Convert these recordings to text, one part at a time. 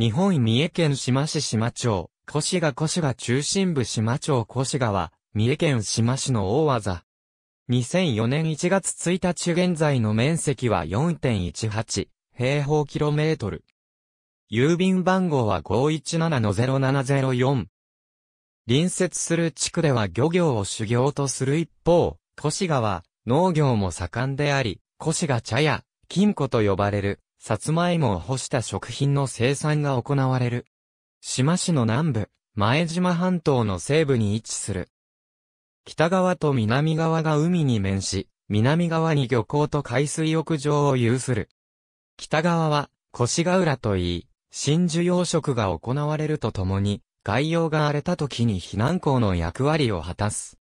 日本三重県島市島町、越賀越賀中心部島町越賀は、三重県島市の大技。2004年1月1日現在の面積は4.18平方キロメートル。郵便番号は517-0704。隣接する地区では漁業を修行とする一方、越賀は農業も盛んであり、越賀茶屋、金庫と呼ばれるさつまいもを干した食品の生産が行われる。志摩市の南部、前島半島の西部に位置する。北側と南側が海に面し、南側に漁港と海水浴場を有する。北側は、越ヶ浦といい、真珠養殖が行われるとともに、海洋が荒れた時に避難港の役割を果たす。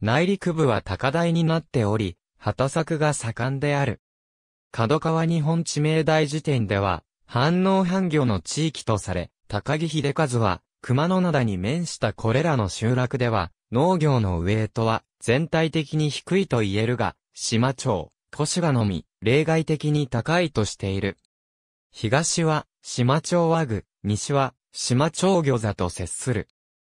内陸部は高台になっており、畑作が盛んである。角川日本地名大辞典では、反応半魚の地域とされ、高木秀和は、熊野灘に面したこれらの集落では、農業のウエイトは全体的に低いと言えるが、島町、小芝のみ、例外的に高いとしている。東は、島町和具、西は、島町魚座と接する。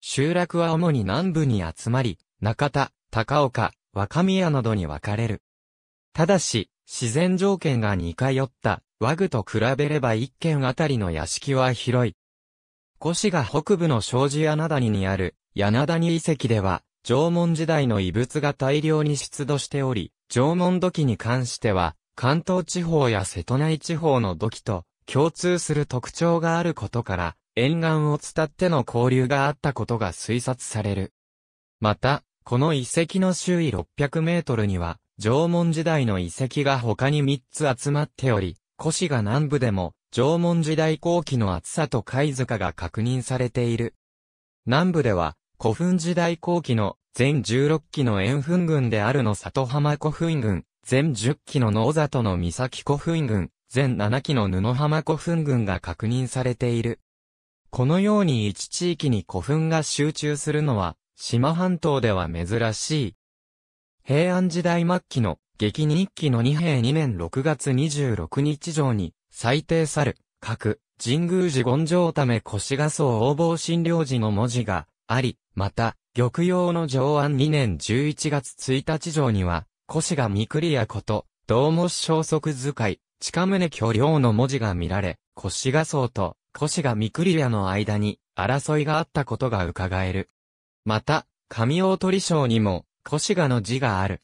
集落は主に南部に集まり、中田、高岡、若宮などに分かれる。ただし、自然条件が似通った和具と比べれば一軒あたりの屋敷は広い。越が北部の障子穴谷にある柳谷遺跡では、縄文時代の遺物が大量に出土しており、縄文土器に関しては、関東地方や瀬戸内地方の土器と共通する特徴があることから、沿岸を伝っての交流があったことが推察される。また、この遺跡の周囲600メートルには、縄文時代の遺跡が他に3つ集まっており、古市が南部でも、縄文時代後期の厚さと貝塚が確認されている。南部では、古墳時代後期の全16基の円墳群であるの里浜古墳群、全10基の野里の三崎古墳群、全7基の布浜古墳群が確認されている。このように一地域に古墳が集中するのは、島半島では珍しい。平安時代末期の劇日記の二平二年6月26日上に、最低猿、各、神宮寺権上ため腰画層応募診療時の文字があり、また、玉葉の上安二年11月1日上には、腰がみくりやこと、道うも消息使い、近胸巨量の文字が見られ、腰画層と腰がみくりやの間に争いがあったことが伺える。また、神大鳥賞にも、越賀の字がある。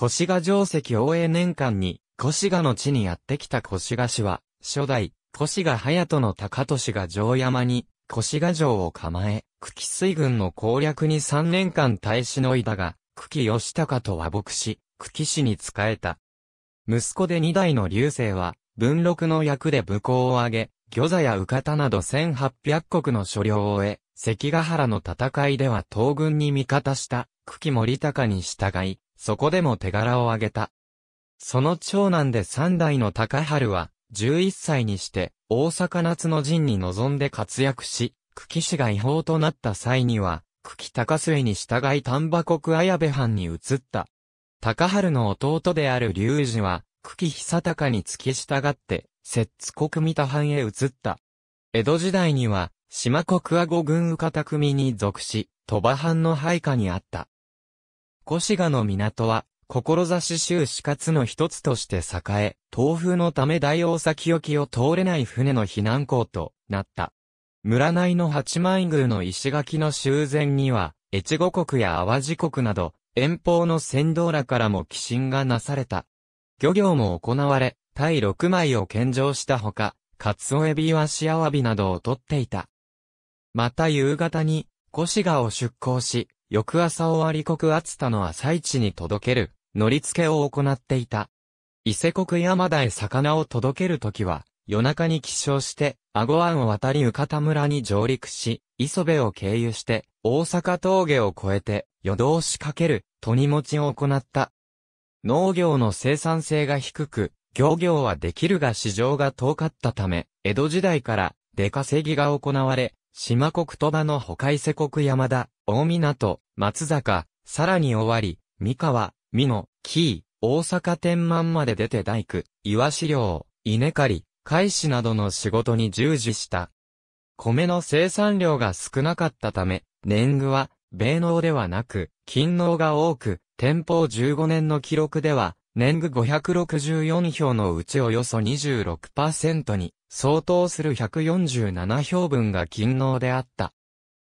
越賀城石応永年間に、越賀の地にやってきた越賀氏は、初代、越賀隼人の高利が城山に、越賀城を構え、久喜水軍の攻略に3年間耐え忍いだが、久喜義高と和睦し、久喜氏に仕えた。息子で2代の流星は、文禄の役で武功を挙げ、魚座や浮方など1800国の所領を得、関ヶ原の戦いでは東軍に味方した、久喜森高に従い、そこでも手柄を挙げた。その長男で三代の高春は、11歳にして、大阪夏の陣に臨んで活躍し、久喜氏が違法となった際には、久喜高末に従い丹波国綾部藩に移った。高春の弟である隆二は、久喜久高に付き従って、摂津国三田藩へ移った。江戸時代には、島国阿護軍宇方組に属し、鳥羽藩の配下にあった。越賀の港は、志州死活の一つとして栄え、東風のため大大崎沖を通れない船の避難港となった。村内の八幡宮の石垣の修繕には、越後国や淡路国など、遠方の船頭らからも寄進がなされた。漁業も行われ、対6枚を献上したほか、カツオエビワシアワビなどを取っていた。また夕方に、コシガを出港し、翌朝終わり国厚田の朝市に届ける、乗り付けを行っていた。伊勢国山田へ魚を届けるときは、夜中に起床して、顎湾を渡り浴方村に上陸し、磯部を経由して、大阪峠を越えて、夜通しかける、とに持ちを行った。農業の生産性が低く、漁業はできるが市場が遠かったため、江戸時代から出稼ぎが行われ、島国鳥羽の他伊勢国山田、大港、松坂、さらに終わり、三河、美濃、紀伊、大阪天満まで出て大工、岩資料、稲刈り、海士などの仕事に従事した。米の生産量が少なかったため、年貢は、米農ではなく、勤農が多く、天保15年の記録では、年貢564票のうちおよそ26%に相当する147票分が勤労であった。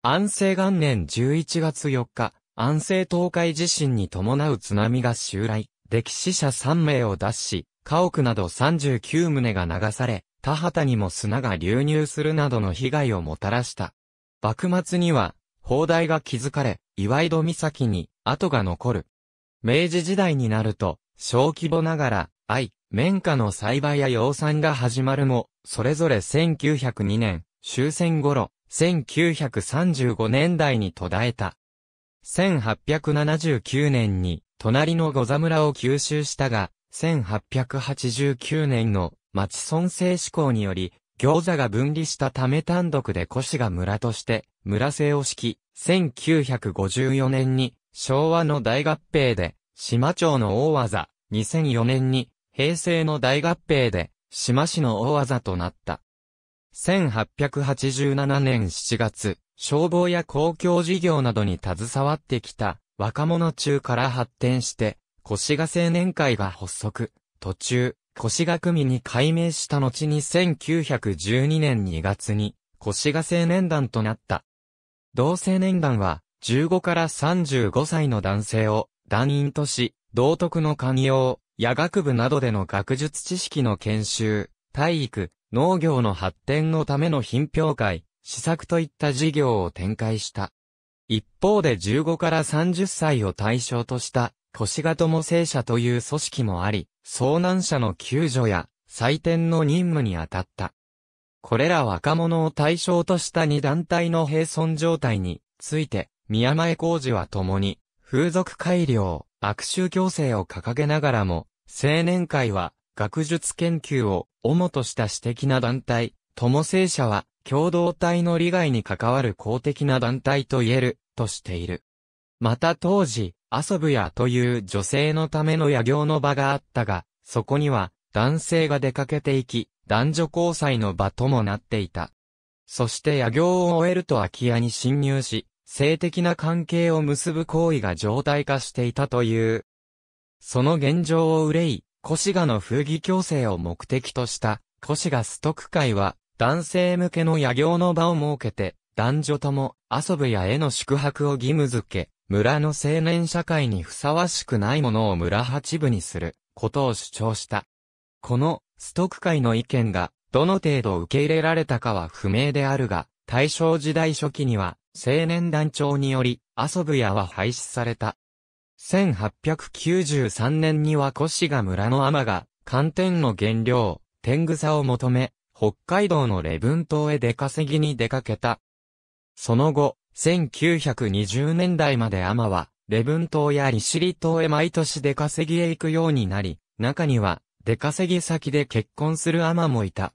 安政元年11月4日、安政東海地震に伴う津波が襲来、歴史者3名を脱し、家屋など39棟が流され、田畑にも砂が流入するなどの被害をもたらした。幕末には、砲台が築かれ、岩井戸岬に跡が残る。明治時代になると、小規模ながら、愛、綿花の栽培や養蚕が始まるも、それぞれ1902年、終戦頃、1935年代に途絶えた。1879年に、隣の御座村を吸収したが、1889年の町村政志向により、餃子が分離したため単独で市が村として、村制を敷き、1954年に、昭和の大合併で、島町の大技、2004年に、平成の大合併で、島市の大技となった。1887年7月、消防や公共事業などに携わってきた若者中から発展して、越が青年会が発足、途中、越が組に改名した後に1912年2月に、越が青年団となった。同青年団は、15から35歳の男性を団員都市、道徳の寛容、野学部などでの学術知識の研修、体育、農業の発展のための品評会、施策といった事業を展開した。一方で15から30歳を対象とした、がと友政社という組織もあり、遭難者の救助や、採点の任務に当たった。これら若者を対象とした2団体の平存状態について、宮前工事は共に、風俗改良、悪臭行政を掲げながらも、青年会は、学術研究を主とした私的な団体、友生者は、共同体の利害に関わる公的な団体と言える、としている。また当時、遊ぶやという女性のための野行の場があったが、そこには、男性が出かけていき、男女交際の場ともなっていた。そして野行を終えると空き家に侵入し、性的な関係を結ぶ行為が常態化していたという。その現状を憂い、コシの風儀強制を目的とした、コシストック会は、男性向けの野行の場を設けて、男女とも遊ぶや絵の宿泊を義務づけ、村の青年社会にふさわしくないものを村八部にすることを主張した。このストック会の意見がどの程度受け入れられたかは不明であるが、大正時代初期には青年団長により、遊ぶ屋は廃止された。1893年には越が村の天が、寒天の原料、天草を求め、北海道の礼文島へ出稼ぎに出かけた。その後、1920年代まで天は、礼文島や利尻島へ毎年出稼ぎへ行くようになり、中には、出稼ぎ先で結婚する天もいた。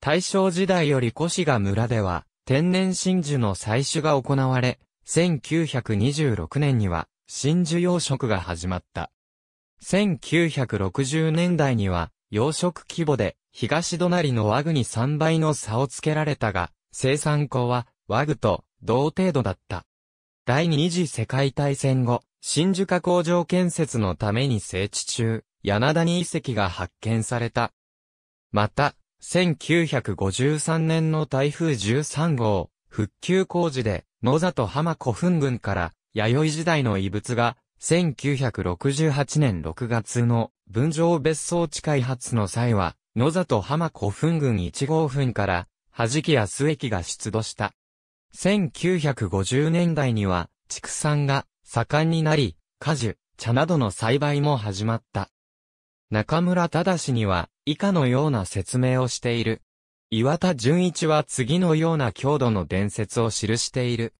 大正時代より越が村では、天然真珠の採取が行われ、1926年には真珠養殖が始まった。1960年代には養殖規模で東隣のワグに3倍の差をつけられたが、生産校はワグと同程度だった。第二次世界大戦後、真珠加工場建設のために整地中、柳に遺跡が発見された。また、1953年の台風13号、復旧工事で、野里浜古墳群から、弥生時代の遺物が、1968年6月の分譲別荘地開発の際は、野里浜古墳群1号墳から、弾きや須液が出土した。1950年代には、畜産が盛んになり、果樹、茶などの栽培も始まった。中村忠には、以下のような説明をしている。岩田純一は次のような郷土の伝説を記している。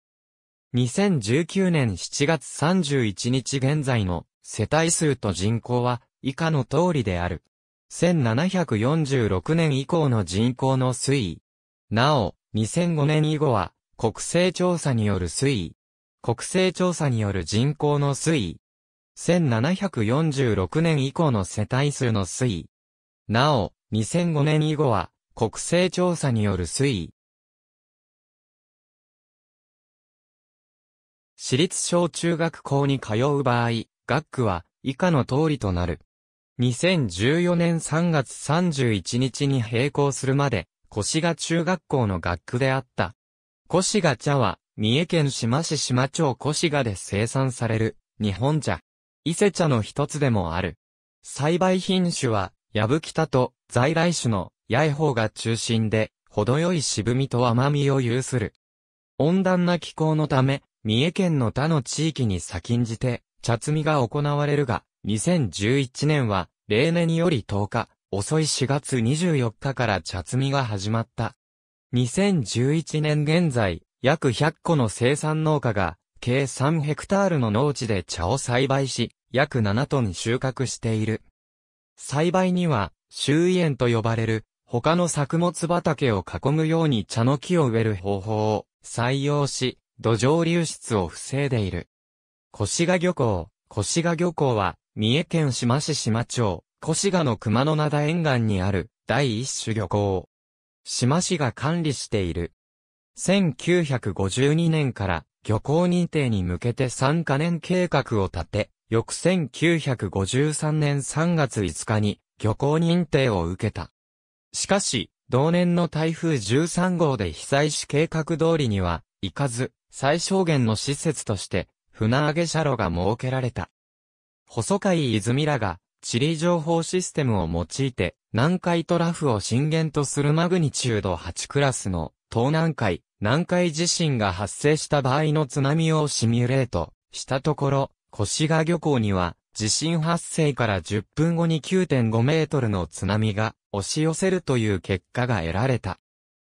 2019年7月31日現在の世帯数と人口は以下の通りである。1746年以降の人口の推移。なお、2005年以後は国勢調査による推移。国勢調査による人口の推移。1746年以降の世帯数の推移。なお、2005年以後は、国勢調査による推移。私立小中学校に通う場合、学区は以下の通りとなる。2014年3月31日に閉校するまで、越が中学校の学区であった。越が茶は、三重県志摩市志摩町越がで生産される、日本茶。伊勢茶の一つでもある。栽培品種は、やぶきたと在来種の八重方が中心で、程よい渋みと甘みを有する。温暖な気候のため、三重県の他の地域に先んじて、茶摘みが行われるが、2011年は、例年より10日、遅い4月24日から茶摘みが始まった。2011年現在、約100個の生産農家が、計3ヘクタールの農地で茶を栽培し、約7トン収穫している。栽培には、周囲園と呼ばれる、他の作物畑を囲むように茶の木を植える方法を採用し、土壌流出を防いでいる。越賀漁港、越賀漁港は、三重県島市島町、越賀の熊野灘沿岸にある第一種漁港。島市が管理している。1952年から漁港認定に向けて3カ年計画を立て、翌1953年3月5日に漁港認定を受けた。しかし、同年の台風13号で被災し計画通りには、行かず、最小限の施設として、船上げ車路が設けられた。細貝泉らが、地理情報システムを用いて、南海トラフを震源とするマグニチュード8クラスの東南海、南海地震が発生した場合の津波をシミュレートしたところ、越谷漁港には、地震発生から10分後に9.5メートルの津波が押し寄せるという結果が得られた。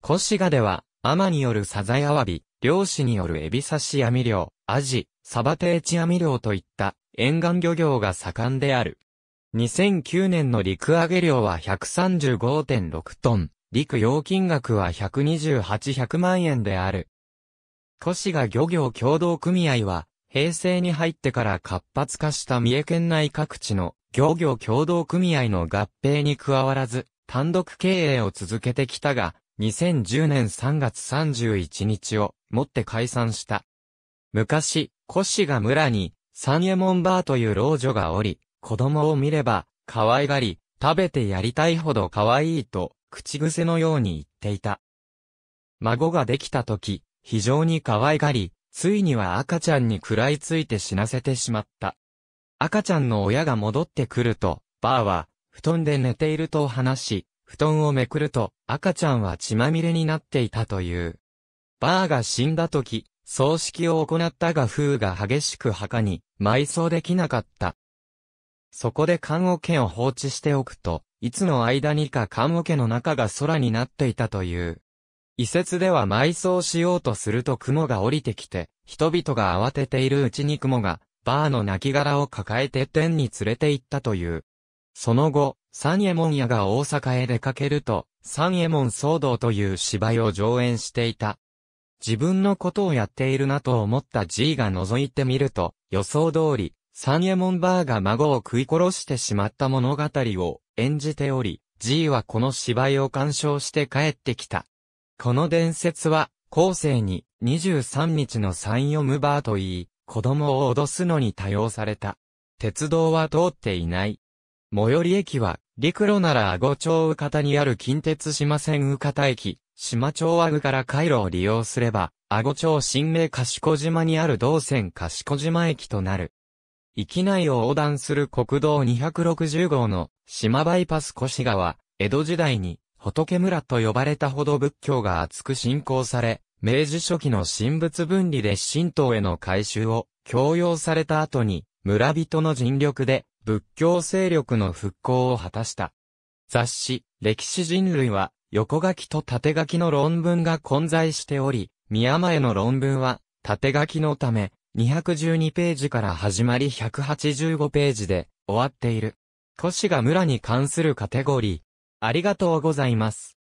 越谷では、天によるサザエアワビ、漁師によるエビ刺し網漁、アジ、サバ定置網漁といった沿岸漁業が盛んである。2009年の陸揚げ量は135.6トン、陸用金額は12800万円である。越谷漁業協同組合は、平成に入ってから活発化した三重県内各地の漁業協同組合の合併に加わらず、単独経営を続けてきたが、2010年3月31日をもって解散した。昔、越が村に、三右衛門バーという老女がおり、子供を見れば、可愛がり、食べてやりたいほど可愛いと、口癖のように言っていた。孫ができた時、非常に可愛がり、ついには赤ちゃんに食らいついて死なせてしまった。赤ちゃんの親が戻ってくると、バーは、布団で寝ていると話し、布団をめくると、赤ちゃんは血まみれになっていたという。バーが死んだ時、葬式を行ったが風が激しく墓に埋葬できなかった。そこで看護家を放置しておくと、いつの間にか看護家の中が空になっていたという。遺説では埋葬しようとすると雲が降りてきて、人々が慌てているうちに雲が、バーの亡骸を抱えて天に連れて行ったという。その後、三右衛門屋が大阪へ出かけると、三右衛門騒動という芝居を上演していた。自分のことをやっているなと思った G が覗いてみると、予想通り、三右衛門バーが孫を食い殺してしまった物語を演じており、G はこの芝居を鑑賞して帰ってきた。この伝説は、後世に23日のサンヨムバーと言い、子供を脅すのに多用された。鉄道は通っていない。最寄り駅は、陸路なら阿後町宇方にある近鉄島線宇方駅、島町阿具から回路を利用すれば、阿後町新名賢島にある道線賢島駅となる。域内を横断する国道260号の島バイパス越川、江戸時代に仏村と呼ばれたほど仏教が厚く信仰され、明治初期の神仏分離で神道への改修を強要された後に、村人の尽力で仏教勢力の復興を果たした。雑誌、歴史人類は、横書きと縦書きの論文が混在しており、宮前の論文は、縦書きのため、212ページから始まり185ページで、終わっている。都市が村に関するカテゴリー、ありがとうございます。